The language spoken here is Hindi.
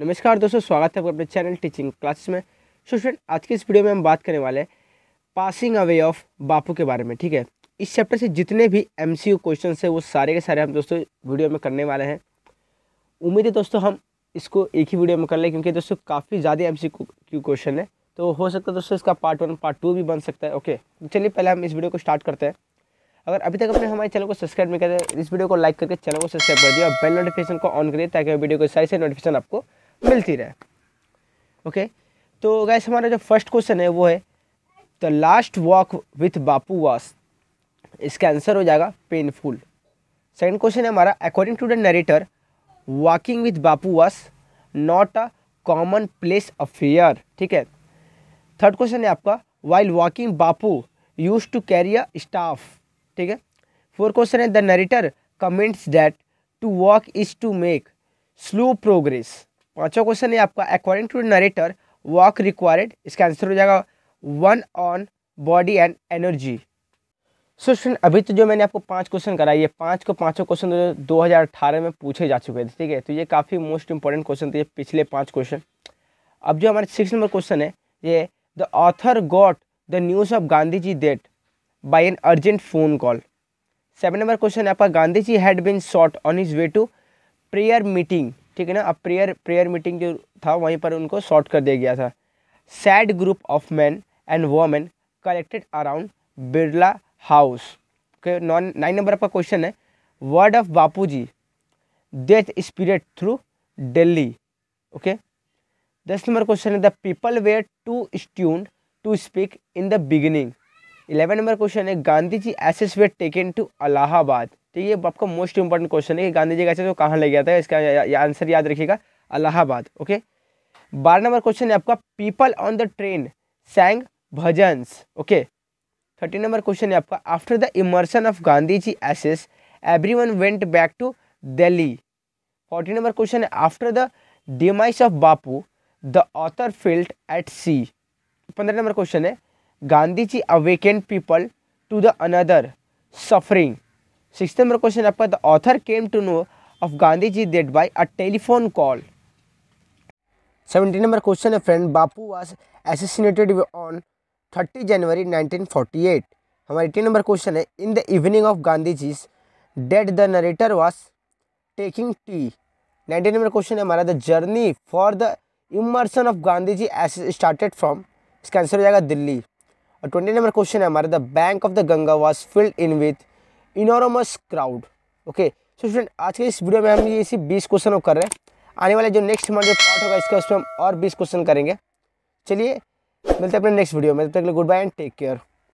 नमस्कार दोस्तों स्वागत है आपका अपने चैनल टीचिंग क्लासेस में सो फ्रेंड आज के इस वीडियो में हम बात करने वाले हैं पासिंग अवे ऑफ बापू के बारे में ठीक है इस चैप्टर से जितने भी एम सी क्वेश्चन है वो सारे के सारे हम दोस्तों वीडियो में करने वाले हैं उम्मीद है दोस्तों हम इसको एक ही वीडियो में कर लें क्योंकि दोस्तों काफ़ी ज़्यादा एम सी क्वेश्चन है तो हो सकता है दोस्तों इसका पार्ट वन पार्ट टू भी बन सकता है ओके तो चलिए पहले हम इस वीडियो को स्टार्ट करते हैं अगर अभी तक अपने हमारे चैनल को सब्सक्राइब नहीं करें तो इस वीडियो को लाइक करके चैनल को सब्सक्राइब कर दिया और बेल नोटिफिकेशन को ऑन करिए ताकि वीडियो को सही से नोटिफिकेशन आपको मिलती रहे ओके तो गैस हमारा जो फर्स्ट क्वेश्चन है वो है the last walk with Bapu was इसका आंसर हो जाएगा पेनफुल सेकंड क्वेश्चन है हमारा according to the narrator walking with Bapu was not a common place affair ठीक है थर्ड क्वेश्चन है आपका while walking Bapu use to carry a staff ठीक है फोर्थ क्वेश्चन है the narrator comments that to walk is to make slow progress पांचवा क्वेश्चन है आपका according to narrator walk required इसका आंसर हो जाएगा one on body and energy so student अभी तो जो मैंने आपको पांच क्वेश्चन कराई ये पांच को पांचों क्वेश्चन तो दो हज़ार अठारह में पूछे जा चुके थे ठीक है तो ये काफ़ी मोस्ट इंपॉर्टेंट क्वेश्चन थे पिछले पांच क्वेश्चन अब जो हमारे सिक्स नंबर क्वेश्चन है ये the author got the news of Gandhi ji death by an urgent phone call seven number question है आपका Gandhi ji had been shot on his way to prayer meeting ठीक है ना अब प्रेयर प्रेयर मीटिंग जो था वहीं पर उनको शॉर्ट कर दिया गया था sad group of man and women collected around Birla house okay non nine number आपका क्वेश्चन है word of Bapu ji death spread through Delhi okay दस नंबर क्वेश्चन है the people were to stunned to speak in the beginning eleven number question है Gandhi ji ashes were taken to Allahabad ठीक है आपका मोस्ट इंपॉर्टेंट क्वेश्चन है कि गांधी जी का एसेस तो कहाँ ले गया था इसका आंसर याद रखिएगा अलाहाबाद ओके बारह नंबर क्वेश्चन है आपका people on the train sang bhajans okay thirteen number question है आपका after the immersion of Gandhi ji ashes everyone went back to Delhi fourteen number question है after the demise of Bapu the author felt at sea पंद्रह नंबर क्वेश्चन है Gandhi ji awaken people to the another suffering six number question आपका the author came to know of Gandhi ji death by a telephone call seventy number question है friend Bapu was assassinated on thirty January nineteen forty eight हमारा एटीन नंबर क्वेश्चन है in the evening of Gandhi ji's death the narrator was taking tea nineteen number question है हमारा the journey for the immersion of Gandhi ji ashes started from इसका आंसर हो जाएगा दिल्ली और ट्वेंटी नंबर क्वेश्चन है हमारे the bank of the Ganga was filled in with enormous crowd okay so student आज के इस वीडियो में हम ये इसी बीस क्वेश्चन कर रहे हैं आने वाले जो नेक्स्ट हमारा जो पार्ट होगा इसका उसमें हम और बीस क्वेश्चन करेंगे चलिए मिलते हैं अपने नेक्स्ट वीडियो में तब तक goodbye and take care